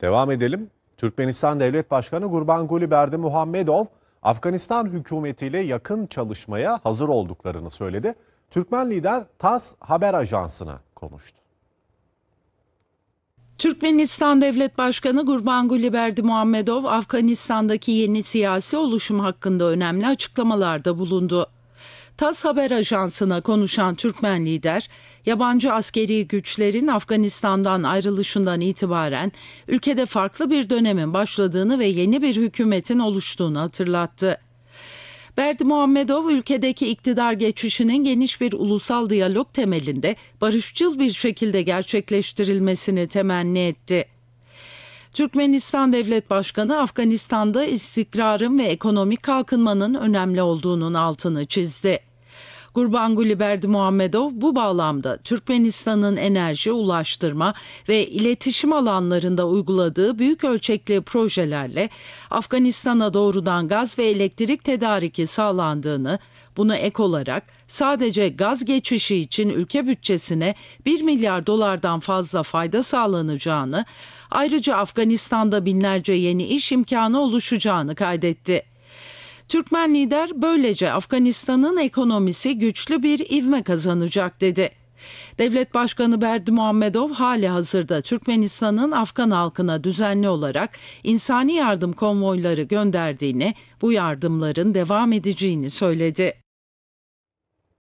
Devam edelim. Türkmenistan Devlet Başkanı Gurban Gurbanguly Muhammedov Afganistan hükümetiyle yakın çalışmaya hazır olduklarını söyledi. Türkmen lider TAS haber ajansına konuştu. Türkmenistan Devlet Başkanı Gurbanguly Berdimuhamedov, Afganistan'daki yeni siyasi oluşum hakkında önemli açıklamalarda bulundu. TAS Haber Ajansı'na konuşan Türkmen lider, yabancı askeri güçlerin Afganistan'dan ayrılışından itibaren ülkede farklı bir dönemin başladığını ve yeni bir hükümetin oluştuğunu hatırlattı. Berdi Muhammedov ülkedeki iktidar geçişinin geniş bir ulusal diyalog temelinde barışçıl bir şekilde gerçekleştirilmesini temenni etti. Türkmenistan Devlet Başkanı Afganistan'da istikrarın ve ekonomik kalkınmanın önemli olduğunun altını çizdi. Gurbanguly Berdi Muhammedov bu bağlamda Türkmenistan'ın enerji, ulaştırma ve iletişim alanlarında uyguladığı büyük ölçekli projelerle Afganistan'a doğrudan gaz ve elektrik tedariki sağlandığını, bunu ek olarak sadece gaz geçişi için ülke bütçesine 1 milyar dolardan fazla fayda sağlanacağını, ayrıca Afganistan'da binlerce yeni iş imkanı oluşacağını kaydetti. Türkmen lider böylece Afganistan'ın ekonomisi güçlü bir ivme kazanacak dedi. Devlet Başkanı Berdi Muhammedov hali hazırda Türkmenistan'ın Afgan halkına düzenli olarak insani yardım konvoyları gönderdiğini, bu yardımların devam edeceğini söyledi.